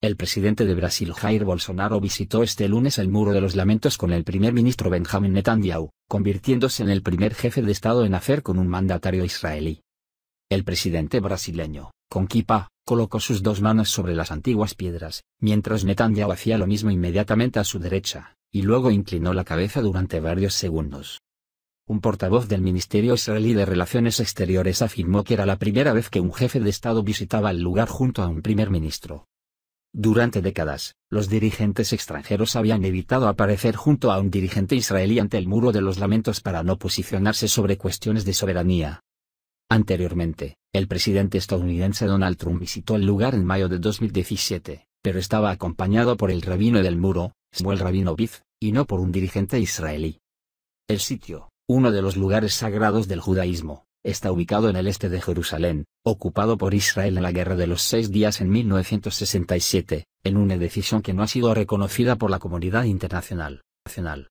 El presidente de Brasil Jair Bolsonaro visitó este lunes el Muro de los Lamentos con el primer ministro Benjamin Netanyahu, convirtiéndose en el primer jefe de Estado en hacer con un mandatario israelí. El presidente brasileño, con kipa, colocó sus dos manos sobre las antiguas piedras, mientras Netanyahu hacía lo mismo inmediatamente a su derecha, y luego inclinó la cabeza durante varios segundos. Un portavoz del Ministerio israelí de Relaciones Exteriores afirmó que era la primera vez que un jefe de Estado visitaba el lugar junto a un primer ministro. Durante décadas, los dirigentes extranjeros habían evitado aparecer junto a un dirigente israelí ante el muro de los lamentos para no posicionarse sobre cuestiones de soberanía. Anteriormente, el presidente estadounidense Donald Trump visitó el lugar en mayo de 2017, pero estaba acompañado por el rabino del muro, Rabino Rabinovitz, y no por un dirigente israelí. El sitio, uno de los lugares sagrados del judaísmo, está ubicado en el este de Jerusalén, ocupado por Israel en la Guerra de los Seis Días en 1967, en una decisión que no ha sido reconocida por la comunidad internacional.